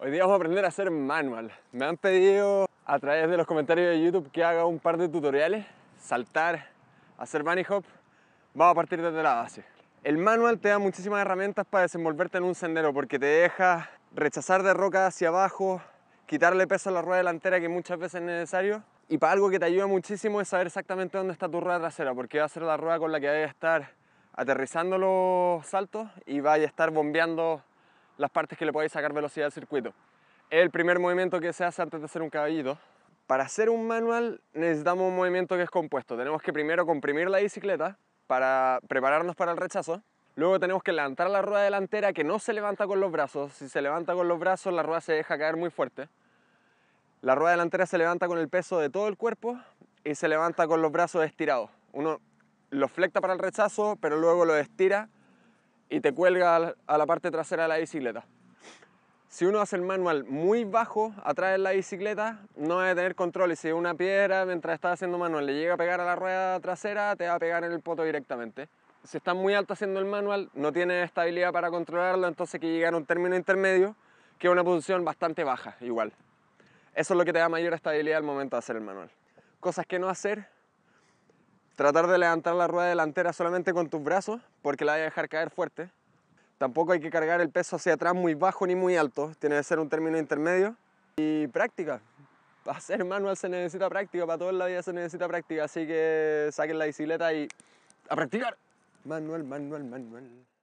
Hoy día vamos a aprender a hacer manual. Me han pedido a través de los comentarios de YouTube que haga un par de tutoriales, saltar, hacer bunny hop. Vamos a partir desde la base. El manual te da muchísimas herramientas para desenvolverte en un sendero porque te deja rechazar de roca hacia abajo, quitarle peso a la rueda delantera que muchas veces es necesario. Y para algo que te ayuda muchísimo es saber exactamente dónde está tu rueda trasera porque va a ser la rueda con la que vas a estar aterrizando los saltos y vas a estar bombeando las partes que le podéis sacar velocidad al circuito. el primer movimiento que se hace antes de hacer un caballito. Para hacer un manual necesitamos un movimiento que es compuesto. Tenemos que primero comprimir la bicicleta para prepararnos para el rechazo. Luego tenemos que levantar la rueda delantera que no se levanta con los brazos. Si se levanta con los brazos la rueda se deja caer muy fuerte. La rueda delantera se levanta con el peso de todo el cuerpo y se levanta con los brazos estirados. Uno lo flecta para el rechazo, pero luego lo estira y te cuelga a la parte trasera de la bicicleta. Si uno hace el manual muy bajo atrás de la bicicleta, no debe tener control. Y si una piedra mientras estás haciendo manual le llega a pegar a la rueda trasera, te va a pegar en el poto directamente. Si estás muy alto haciendo el manual, no tiene estabilidad para controlarlo, entonces que llegar a un término intermedio, que es una posición bastante baja igual. Eso es lo que te da mayor estabilidad al momento de hacer el manual. Cosas que no hacer, Tratar de levantar la rueda delantera solamente con tus brazos porque la vas a dejar caer fuerte. Tampoco hay que cargar el peso hacia atrás muy bajo ni muy alto, tiene que ser un término intermedio. Y práctica. Para hacer manual se necesita práctica, para todo la vida se necesita práctica, así que saquen la bicicleta y a practicar. Manual, manual, manual.